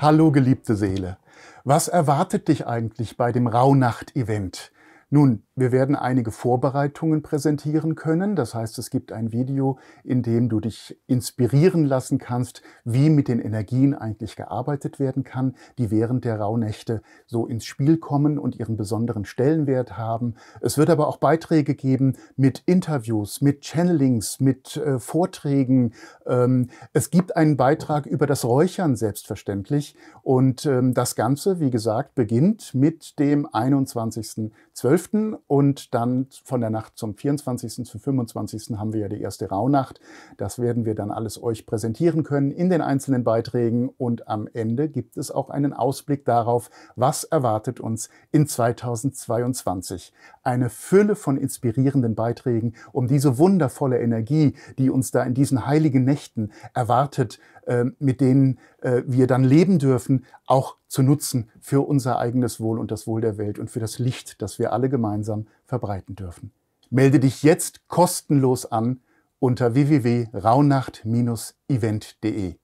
Hallo geliebte Seele, was erwartet dich eigentlich bei dem Rauhnacht-Event? Nun, wir werden einige Vorbereitungen präsentieren können. Das heißt, es gibt ein Video, in dem du dich inspirieren lassen kannst, wie mit den Energien eigentlich gearbeitet werden kann, die während der Rauhnächte so ins Spiel kommen und ihren besonderen Stellenwert haben. Es wird aber auch Beiträge geben mit Interviews, mit Channelings, mit äh, Vorträgen. Ähm, es gibt einen Beitrag über das Räuchern selbstverständlich. Und ähm, das Ganze, wie gesagt, beginnt mit dem 21.12 und dann von der Nacht zum 24. zum 25. haben wir ja die erste Rauhnacht. Das werden wir dann alles euch präsentieren können in den einzelnen Beiträgen und am Ende gibt es auch einen Ausblick darauf, was erwartet uns in 2022. Eine Fülle von inspirierenden Beiträgen, um diese wundervolle Energie, die uns da in diesen heiligen Nächten erwartet, ähm, mit denen äh, wir dann leben dürfen, auch zu nutzen für unser eigenes Wohl und das Wohl der Welt und für das Licht, das wir alle gemeinsam verbreiten dürfen. Melde dich jetzt kostenlos an unter wwwraunacht eventde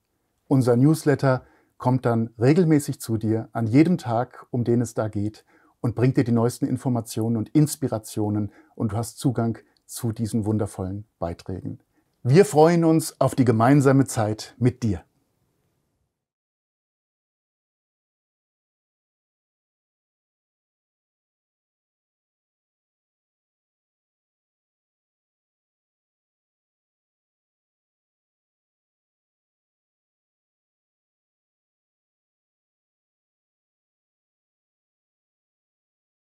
Unser Newsletter kommt dann regelmäßig zu dir an jedem Tag, um den es da geht und bringt dir die neuesten Informationen und Inspirationen und du hast Zugang zu diesen wundervollen Beiträgen. Wir freuen uns auf die gemeinsame Zeit mit dir.